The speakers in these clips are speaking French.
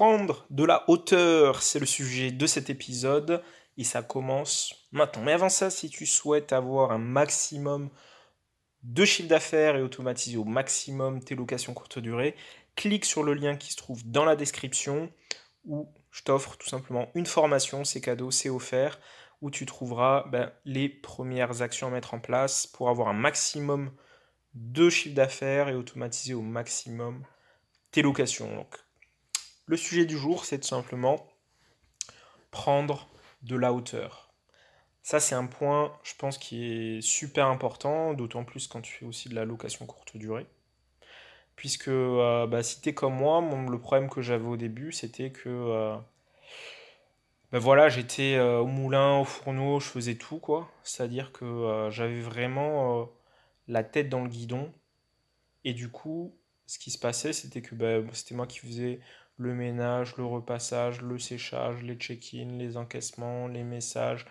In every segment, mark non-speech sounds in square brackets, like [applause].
prendre de la hauteur, c'est le sujet de cet épisode et ça commence maintenant. Mais avant ça, si tu souhaites avoir un maximum de chiffre d'affaires et automatiser au maximum tes locations courte durée, clique sur le lien qui se trouve dans la description où je t'offre tout simplement une formation, c'est cadeau, c'est offert, où tu trouveras ben, les premières actions à mettre en place pour avoir un maximum de chiffre d'affaires et automatiser au maximum tes locations. Le sujet du jour, c'est tout simplement prendre de la hauteur. Ça, c'est un point, je pense, qui est super important, d'autant plus quand tu fais aussi de la location courte durée. Puisque euh, bah, si tu es comme moi, le problème que j'avais au début, c'était que euh, bah, voilà, j'étais euh, au moulin, au fourneau, je faisais tout, quoi. C'est-à-dire que j'avais vraiment la tête dans le guidon. Et du coup, ce qui se passait, c'était que bah, c'était moi qui faisais le ménage, le repassage, le séchage, les check-ins, les encaissements, les messages.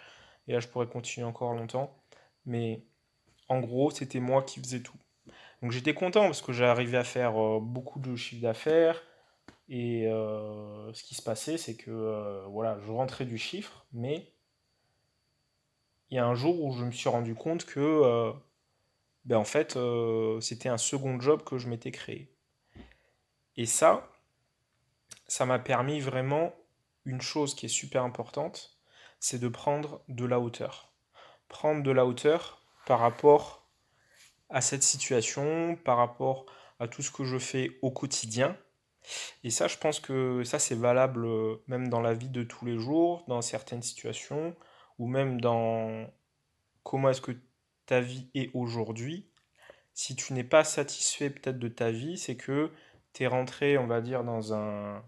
Et là, je pourrais continuer encore longtemps. Mais en gros, c'était moi qui faisais tout. Donc j'étais content parce que j'arrivais à faire euh, beaucoup de chiffres d'affaires. Et euh, ce qui se passait, c'est que euh, voilà, je rentrais du chiffre, mais il y a un jour où je me suis rendu compte que ben en fait, c'était un second job que je m'étais créé. Et ça, ça m'a permis vraiment une chose qui est super importante, c'est de prendre de la hauteur. Prendre de la hauteur par rapport à cette situation, par rapport à tout ce que je fais au quotidien. Et ça, je pense que ça, c'est valable euh, même dans la vie de tous les jours, dans certaines situations, ou même dans comment est-ce que ta vie est aujourd'hui. Si tu n'es pas satisfait peut-être de ta vie, c'est que tu es rentré, on va dire, dans un,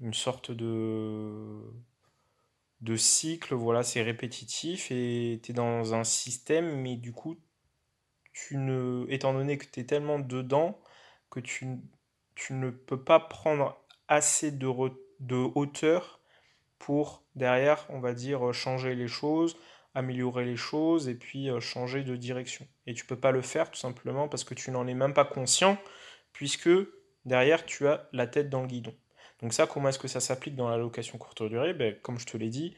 une sorte de, de cycle, voilà, c'est répétitif, et tu es dans un système, mais du coup, tu ne, étant donné que tu es tellement dedans, que tu, tu ne peux pas prendre assez de, de hauteur pour derrière, on va dire, changer les choses, améliorer les choses et puis euh, changer de direction. Et tu peux pas le faire tout simplement parce que tu n'en es même pas conscient puisque Derrière, tu as la tête dans le guidon. Donc ça, comment est-ce que ça s'applique dans la location courte durée ben, Comme je te l'ai dit,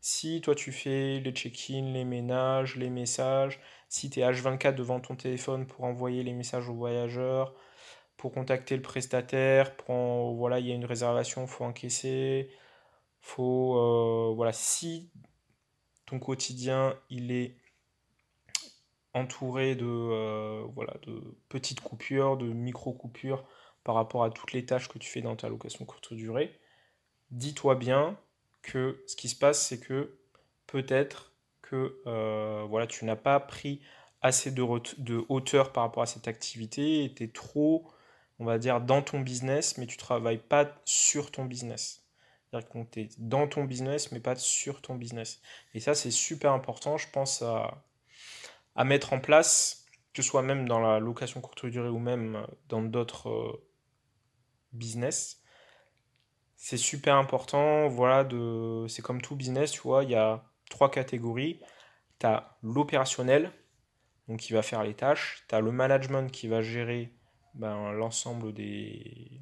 si toi tu fais les check-in, les ménages, les messages, si tu es H24 devant ton téléphone pour envoyer les messages aux voyageurs, pour contacter le prestataire, pour voilà, il y a une réservation, faut encaisser, faut euh, voilà, si ton quotidien, il est entouré de euh, voilà, de petites coupures, de micro coupures par rapport à toutes les tâches que tu fais dans ta location courte durée, dis-toi bien que ce qui se passe, c'est que peut-être que euh, voilà, tu n'as pas pris assez de, de, hauteur par rapport à cette activité et tu es trop, on va dire, dans ton business, mais tu travailles pas sur ton business. C'est-à-dire que tu es dans ton business, mais pas sur ton business. Et ça, c'est super important, je pense, à, à mettre en place, que ce soit même dans la location courte durée ou même dans d'autres euh, business. C'est super important, voilà, de... c'est comme tout business, tu il y a trois catégories. Tu as l'opérationnel, donc qui va faire les tâches, tu as le management qui va gérer ben, l'ensemble des...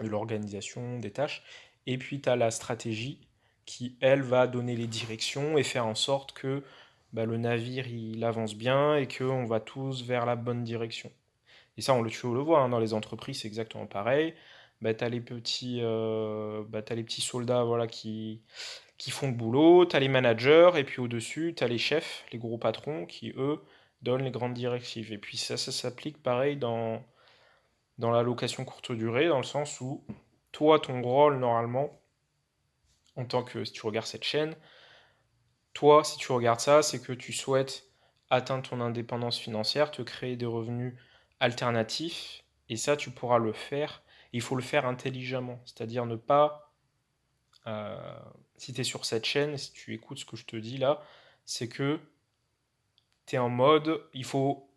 de l'organisation, des tâches, et puis tu as la stratégie qui, elle, va donner les directions et faire en sorte que ben, le navire il avance bien et qu'on va tous vers la bonne direction. Et ça, on le, le voit hein, dans les entreprises, c'est exactement pareil. Bah, tu as, euh, bah, les petits soldats voilà, qui, font le boulot, tu as les managers, et puis au-dessus, tu as les chefs, les gros patrons, qui, eux, donnent les grandes directives. Et puis ça, ça s'applique pareil dans, dans la location courte durée, dans le sens où toi, ton rôle, normalement, en tant que, si tu regardes cette chaîne, toi, si tu regardes ça, c'est que tu souhaites atteindre ton indépendance financière, te créer des revenus alternatif, et ça, tu pourras le faire. Il faut le faire intelligemment, c'est-à-dire ne pas. Euh, si tu es sur cette chaîne, si tu écoutes ce que je te dis là, c'est que tu es en mode, il faut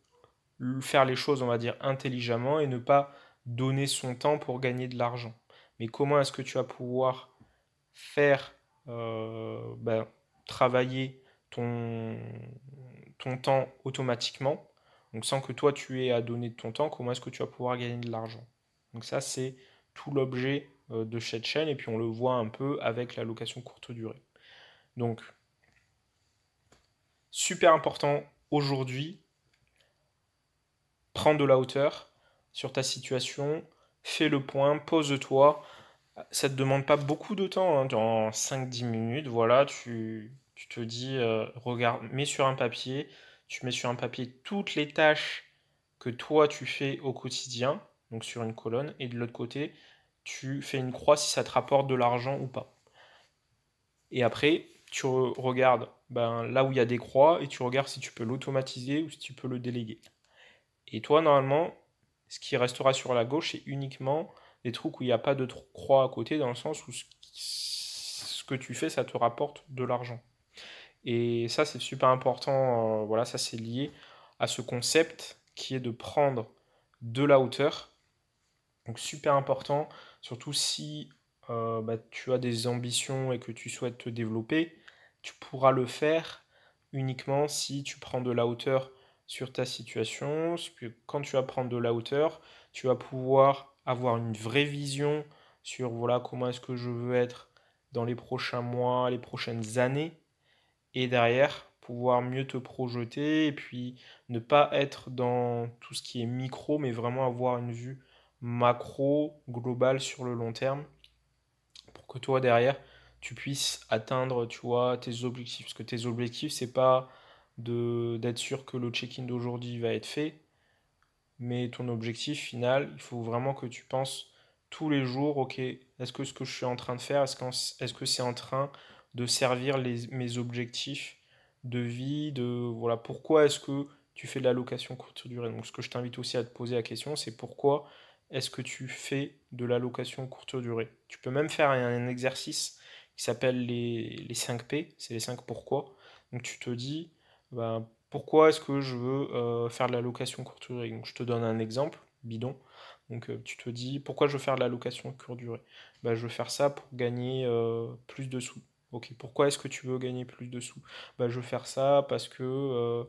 faire les choses, on va dire, intelligemment et ne pas donner son temps pour gagner de l'argent. Mais comment est-ce que tu vas pouvoir faire euh, ben, travailler ton, ton temps automatiquement donc sans que toi tu aies à donner de ton temps, comment est-ce que tu vas pouvoir gagner de l'argent Donc ça c'est tout l'objet euh, de cette chaîne et puis on le voit un peu avec la location courte durée. Donc super important aujourd'hui, prends de la hauteur sur ta situation, fais le point, pose-toi. Ça ne te demande pas beaucoup de temps, hein, dans 5-10 minutes, voilà, tu, te dis, euh, regarde, mets sur un papier tu mets sur un papier toutes les tâches que toi tu fais au quotidien, donc sur une colonne, et de l'autre côté, tu fais une croix si ça te rapporte de l'argent ou pas. Et après, tu regardes ben, là où il y a des croix et tu regardes si tu peux l'automatiser ou si tu peux le déléguer. Et toi, normalement, ce qui restera sur la gauche, c'est uniquement des trucs où il n'y a pas de croix à côté, dans le sens où ce que tu fais, ça te rapporte de l'argent. Et ça, c'est super important. Euh, voilà, ça, c'est lié à ce concept qui est de prendre de la hauteur. Donc, super important, surtout si euh, bah, tu as des ambitions et que tu souhaites te développer, tu pourras le faire uniquement si tu prends de la hauteur sur ta situation. Quand tu vas prendre de la hauteur, tu vas pouvoir avoir une vraie vision sur voilà comment est-ce que je veux être dans les prochains mois, les prochaines années et derrière pouvoir mieux te projeter et puis ne pas être dans tout ce qui est micro mais vraiment avoir une vue macro globale sur le long terme pour que toi derrière tu puisses atteindre tu vois tes objectifs parce que tes objectifs c'est pas de d'être sûr que le check-in d'aujourd'hui va être fait mais ton objectif final il faut vraiment que tu penses tous les jours ok est-ce que ce que je suis en train de faire est-ce que c'est en train de servir mes objectifs de vie, de voilà, pourquoi est-ce que tu fais de la location courte durée Donc ce que je t'invite aussi à te poser la question, c'est pourquoi est-ce que tu fais de la location courte durée Tu peux même faire un, exercice qui s'appelle les, 5P, c'est les 5 pourquoi. Donc tu te dis, ben, pourquoi est-ce que je veux euh, faire de la location courte durée Donc, Je te donne un exemple, bidon. Donc euh, tu te dis, pourquoi je veux faire de la location courte durée bah, Je veux faire ça pour gagner euh, plus de sous pourquoi est-ce que tu veux gagner plus de sous bah, Je veux faire ça parce que euh,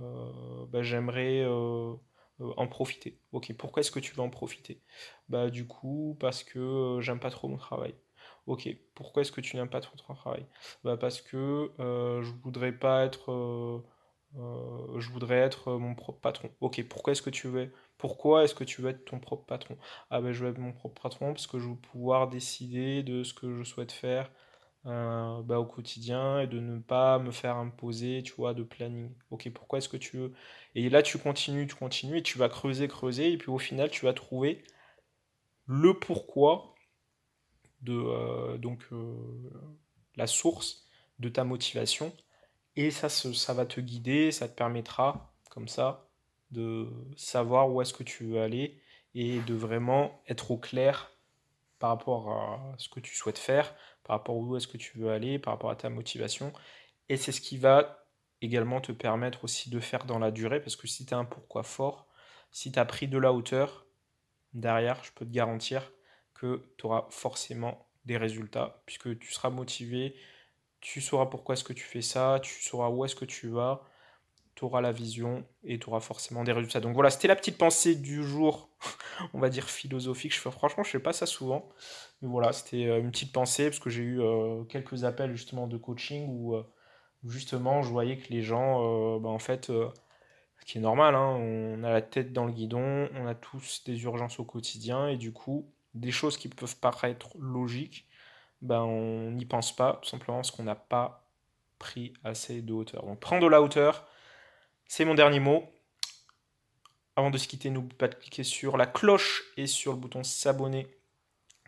euh, bah, j'aimerais euh, en profiter. Ok, pourquoi est-ce que tu veux en profiter bah, du coup, parce que j'aime pas trop mon travail. Ok, pourquoi est-ce que tu n'aimes pas trop ton travail parce que je voudrais pas être, je voudrais être mon propre patron. Ok, pourquoi est-ce que tu veux pourquoi est-ce que tu veux être ton propre patron Ah ben je veux être mon propre patron parce que je veux pouvoir décider de ce que je souhaite faire, euh, bah, au quotidien et de ne pas me faire imposer, tu vois, de planning. Ok, pourquoi est-ce que tu veux Et là, tu continues, tu continues et tu vas creuser, creuser. Et puis au final, tu vas trouver le pourquoi de euh, donc euh, la source de ta motivation. Et ça, ça va te guider, ça te permettra, comme ça, de savoir où est-ce que tu veux aller et de vraiment être au clair par rapport à ce que tu souhaites faire, par rapport où est-ce que tu veux aller, par rapport à ta motivation. Et c'est ce qui va également te permettre aussi de faire dans la durée, parce que si tu as un pourquoi fort, si tu as pris de la hauteur, derrière, je peux te garantir que tu auras forcément des résultats, puisque tu seras motivé, tu sauras pourquoi est-ce que tu fais ça, tu sauras où est-ce que tu vas, tu auras la vision et tu auras forcément des résultats. Donc voilà, c'était la petite pensée du jour, [laughs] on va dire philosophique. Je franchement, je fais pas ça souvent. Mais voilà, c'était euh, une petite pensée parce que j'ai eu euh, quelques appels justement de coaching où euh, justement je voyais que les gens, bah, en fait, ce qui est normal, hein, on a la tête dans le guidon, on a tous des urgences au quotidien et du coup, des choses qui peuvent paraître logiques, ben on n'y pense pas tout simplement parce qu'on n'a pas pris assez de hauteur. Donc prendre de la hauteur c'est mon dernier mot. Avant de se quitter, n'oubliez pas de cliquer sur la cloche et sur le bouton s'abonner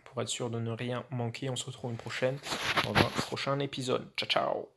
pour être sûr de ne rien manquer. On se retrouve une prochaine dans un prochain épisode. Ciao ciao